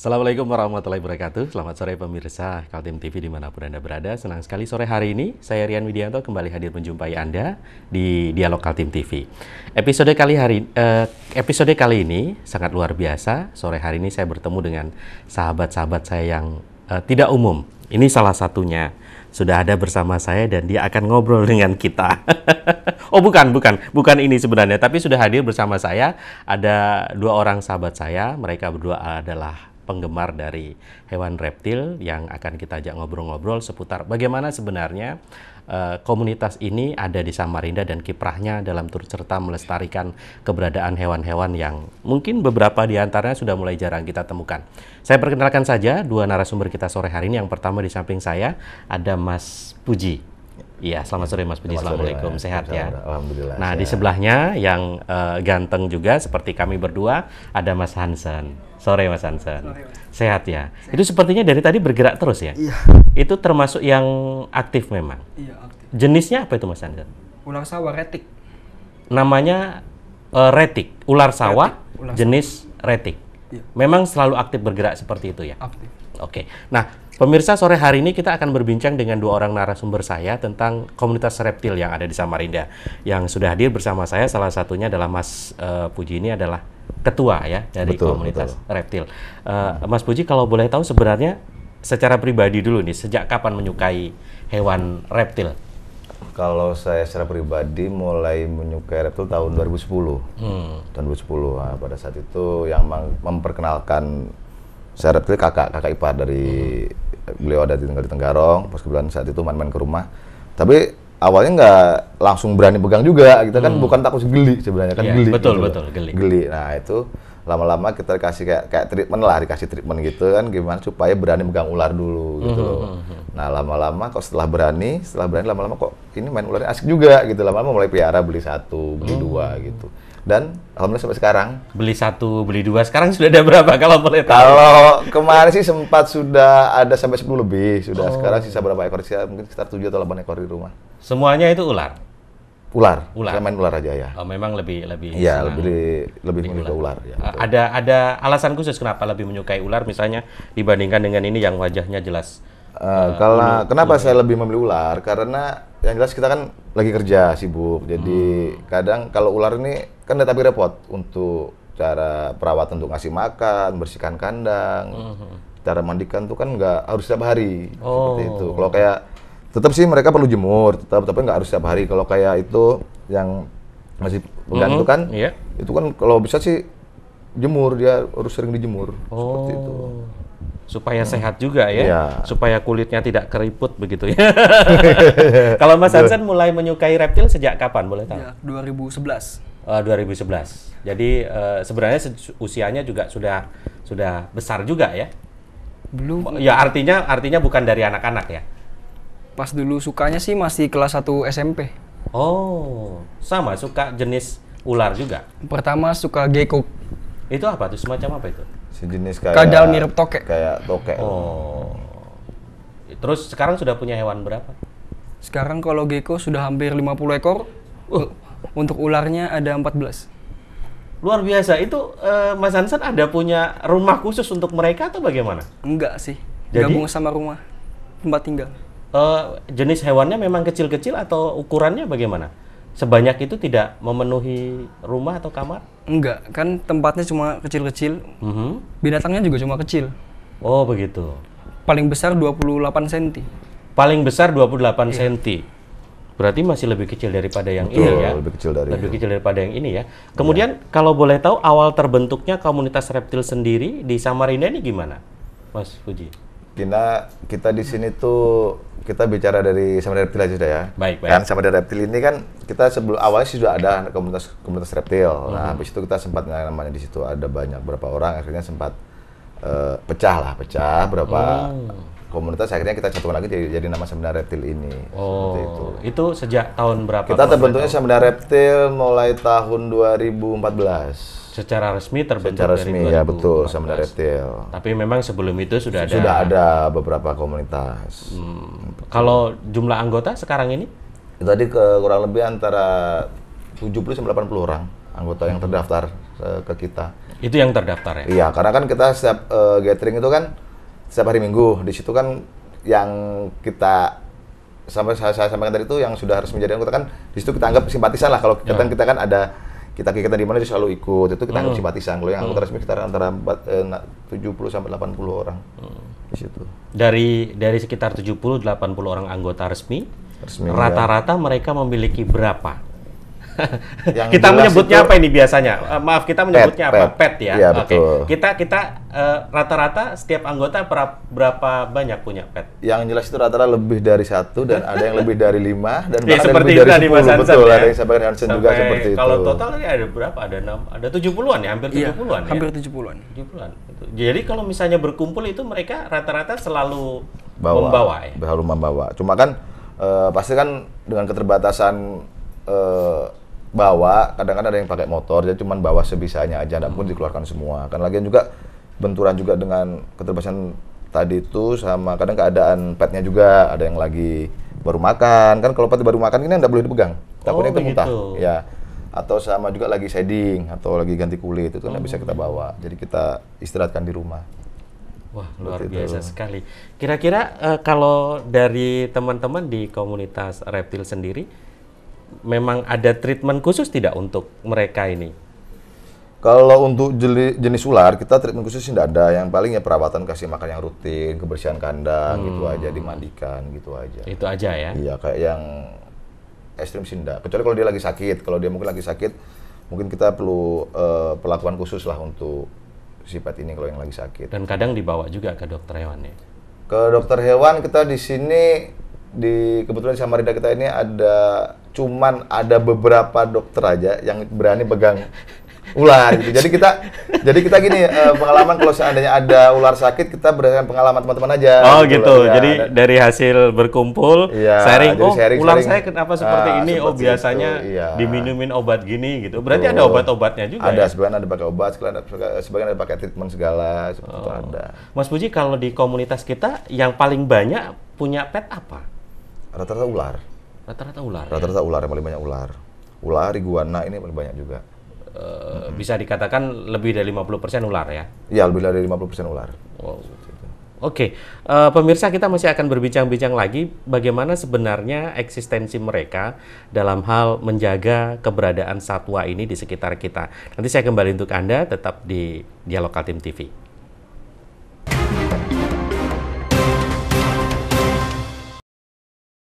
Assalamualaikum warahmatullahi wabarakatuh. Selamat sore pemirsa Kaltim TV dimanapun Anda berada. Senang sekali sore hari ini. Saya Rian Widianto kembali hadir menjumpai Anda di Dialog Kaltim TV. Episode kali hari eh, episode kali ini sangat luar biasa. Sore hari ini saya bertemu dengan sahabat-sahabat saya yang eh, tidak umum. Ini salah satunya sudah ada bersama saya dan dia akan ngobrol dengan kita. oh bukan, bukan, bukan ini sebenarnya, tapi sudah hadir bersama saya ada dua orang sahabat saya. Mereka berdua adalah penggemar dari hewan reptil yang akan kita ajak ngobrol-ngobrol seputar bagaimana sebenarnya uh, komunitas ini ada di Samarinda dan kiprahnya dalam turut serta melestarikan keberadaan hewan-hewan yang mungkin beberapa di antaranya sudah mulai jarang kita temukan. Saya perkenalkan saja dua narasumber kita sore hari ini. Yang pertama di samping saya ada Mas Puji. Iya, selamat sore Mas Budi. Assalamualaikum. Sore, Sehat ya. Alhamdulillah. Nah, sehat. di sebelahnya yang uh, ganteng juga seperti kami berdua ada Mas Hansen. Sore Mas Hansen. Sore, Sehat ya. Sehat. Itu sepertinya dari tadi bergerak terus ya. Iya. Itu termasuk yang aktif memang. Iya, aktif. Jenisnya apa itu Mas Hansen? Ular sawah retik. Namanya uh, retik, ular sawah jenis retik. Iya. Memang selalu aktif bergerak seperti itu ya. Aktif. Oke. Nah, Pemirsa, sore hari ini kita akan berbincang dengan dua orang narasumber saya tentang komunitas reptil yang ada di Samarinda. Yang sudah hadir bersama saya salah satunya adalah Mas uh, Puji ini adalah ketua ya dari betul, komunitas betul. reptil. Uh, Mas Puji kalau boleh tahu sebenarnya secara pribadi dulu nih sejak kapan menyukai hewan reptil? Kalau saya secara pribadi mulai menyukai reptil tahun 2010. Hmm. Tahun 2010 nah, pada saat itu yang memperkenalkan saya reptil kakak kakak ipar dari hmm. beliau ada tinggal di Tenggarong pas kebetulan saat itu main-main ke rumah tapi awalnya nggak langsung berani pegang juga kita gitu kan hmm. bukan takut geli sebenarnya kan yeah, geli betul gitu betul geli geli nah itu lama-lama kita kasih kayak kayak treatment lah dikasih treatment gitu kan gimana supaya berani pegang ular dulu gitu hmm, hmm, hmm Nah lama-lama kok setelah berani, setelah berani lama-lama kok ini main ularnya asik juga gitu. Lama-lama mulai piara beli satu, beli hmm. dua gitu. Dan alhamdulillah sampai sekarang beli satu, beli dua. Sekarang sudah ada berapa kalau boleh tahu? Kalau kemarin sih sempat sudah ada sampai 10 lebih. Sudah oh. sekarang sisa berapa ekor? Sisa mungkin sekitar 7 atau 8 ekor di rumah. Semuanya itu ular. Ular. Ular. Saya main ular aja ya. Oh, memang lebih lebih Iya, lebih lebih menyukai ular. ular ya, ada ada alasan khusus kenapa lebih menyukai ular misalnya dibandingkan dengan ini yang wajahnya jelas Uh, eh, ah, kalau kenapa iya, saya iya. lebih memilih ular karena yang jelas kita kan lagi kerja sibuk jadi uh, kadang kalau ular ini kan tapi repot untuk cara perawatan untuk ngasih makan bersihkan kandang uh, cara mandikan tuh kan nggak harus setiap hari oh. seperti itu oh. kalau kayak tetap sih mereka perlu jemur tetap tapi nggak harus setiap hari kalau kayak itu yang masih pegang uh, itu hmm, kan yeah. itu kan kalau bisa sih jemur dia harus sering dijemur oh. seperti itu oh supaya hmm. sehat juga ya, ya, supaya kulitnya tidak keriput begitu ya. Kalau Mas Hansen mulai menyukai reptil sejak kapan boleh tahu? Ya, 2011. Uh, 2011. Jadi uh, sebenarnya se usianya juga sudah sudah besar juga ya. Belum. Oh, ya artinya artinya bukan dari anak-anak ya. Pas dulu sukanya sih masih kelas 1 SMP. Oh, sama suka jenis ular juga. Pertama suka gecko. Itu apa tuh? Semacam apa itu? Sejenis kayak kadal mirip tokek. Kayak tokek. Oh. Terus sekarang sudah punya hewan berapa? Sekarang kalau gecko sudah hampir 50 ekor. Uh. Untuk ularnya ada 14 luar biasa itu uh, Mas Hansan ada punya rumah khusus untuk mereka atau bagaimana? Enggak sih, Jadi? gabung sama rumah tempat tinggal. Uh, jenis hewannya memang kecil-kecil atau ukurannya bagaimana? Sebanyak itu tidak memenuhi rumah atau kamar? Enggak, kan tempatnya cuma kecil-kecil. Mm-hmm. Binatangnya juga cuma kecil. Oh, begitu. Paling besar 28 cm. Paling besar 28 iya. cm. Berarti masih lebih kecil daripada yang Betul, ini ya. Lebih kecil dari Lebih kecil daripada yang ini ya. Kemudian ya. kalau boleh tahu awal terbentuknya komunitas reptil sendiri di Samarinda ini gimana? Mas Fuji. Tina, kita di sini tuh kita bicara dari sama reptil aja sudah ya. Baik, baik. Kan sama dari reptil ini kan kita sebelum awalnya sih sudah ada komunitas komunitas reptil. Nah, mm -hmm. habis itu kita sempat namanya di situ ada banyak berapa orang akhirnya sempat uh, pecah lah, pecah berapa oh komunitas akhirnya kita satukan lagi jadi, jadi nama seminar reptil ini. Oh, itu. itu sejak tahun berapa? Kita terbentuknya seminar reptil mulai tahun 2014 secara resmi terbentuk secara resmi dari 2014. ya betul seminar reptil tapi memang sebelum itu sudah ada sudah ada beberapa komunitas hmm. kalau jumlah anggota sekarang ini tadi ke kurang lebih antara 70 sampai 80 orang anggota yang hmm. terdaftar eh, ke kita itu yang terdaftar ya iya karena kan kita setiap uh, gathering itu kan setiap hari Minggu. Di situ kan yang kita sampai saya, saya sampaikan tadi itu yang sudah harus menjadi anggota kan di situ kita anggap simpatisan lah kalau ya. kita, yeah. kita kan ada kita kita di mana dia selalu ikut itu kita anggap hmm. simpatisan kalau yang anggota hmm. resmi kita antara eh, tujuh puluh sampai delapan puluh orang hmm. di situ dari dari sekitar tujuh puluh delapan puluh orang anggota resmi ya. rata-rata ya. mereka memiliki berapa yang kita menyebutnya apa ini biasanya? Uh, maaf, kita menyebutnya pet, apa? Pet, pet ya. Iya, Oke. Okay. Kita kita eh, rata-rata uh, setiap anggota berapa banyak punya pet? Yang jelas itu rata-rata lebih dari satu dan ada yang lebih dari lima dan ya, seperti lebih dari sepuluh betul. Ya? Ada yang sampai Hansen sampai juga seperti itu. Kalau total ini ada berapa? Ada enam, ada tujuh puluhan ya, hampir iya, tujuh puluhan. Ya? Hampir tujuh puluhan. Tujuh puluhan. Gitu. Jadi kalau misalnya berkumpul itu mereka rata-rata selalu Bawa, membawa ya. Selalu membawa. Cuma kan uh, pasti kan dengan keterbatasan uh, bawa kadang-kadang ada yang pakai motor jadi cuman bawa sebisanya aja tidak pun hmm. dikeluarkan semua kan lagian juga benturan juga dengan keterbatasan tadi itu sama kadang keadaan petnya juga ada yang lagi baru makan kan kalau pet baru makan ini tidak boleh dipegang takutnya oh, itu muntah ya atau sama juga lagi shading atau lagi ganti kulit itu tidak oh. bisa kita hmm. bawa jadi kita istirahatkan di rumah Wah, luar Betul biasa sekali. Kira-kira uh, kalau dari teman-teman di komunitas reptil sendiri, memang ada treatment khusus tidak untuk mereka ini? Kalau untuk jenis ular, kita treatment khusus tidak ada. Yang paling ya perawatan kasih makan yang rutin, kebersihan kandang, hmm. gitu aja, dimandikan, gitu aja. Itu aja ya? Iya, kayak yang ekstrim sih tidak. Kecuali kalau dia lagi sakit. Kalau dia mungkin lagi sakit, mungkin kita perlu uh, perlakuan khusus lah untuk sifat ini kalau yang lagi sakit. Dan kadang dibawa juga ke dokter hewan ya? Ke dokter hewan, kita di sini, di kebetulan di Samarinda kita ini ada cuman ada beberapa dokter aja yang berani pegang ular gitu. Jadi kita jadi kita gini eh, pengalaman kalau seandainya ada ular sakit kita berdasarkan pengalaman teman-teman aja. Oh gitu. gitu. Ya, jadi dari hasil berkumpul iya, sharing oh sharing, ular sharing, saya kenapa seperti uh, ini oh, seperti oh biasanya iya. diminumin obat gini gitu. Berarti Betul. ada obat-obatnya juga. Ada ya? sebagian ada pakai obat, sebagian ada, sebagian ada pakai treatment segala seperti oh. itu ada. Mas Puji kalau di komunitas kita yang paling banyak punya pet apa? Rata-rata ular. Rata-rata ular. Ya? Rata-rata ya? ular yang paling banyak ular. Ular, iguana ini paling banyak juga. Uh, hmm. Bisa dikatakan lebih dari 50% ular ya? Iya, lebih dari 50% ular. Wow. Oke, okay. uh, eh, pemirsa kita masih akan berbincang-bincang lagi bagaimana sebenarnya eksistensi mereka dalam hal menjaga keberadaan satwa ini di sekitar kita. Nanti saya kembali untuk Anda tetap di Dialog Kaltim TV.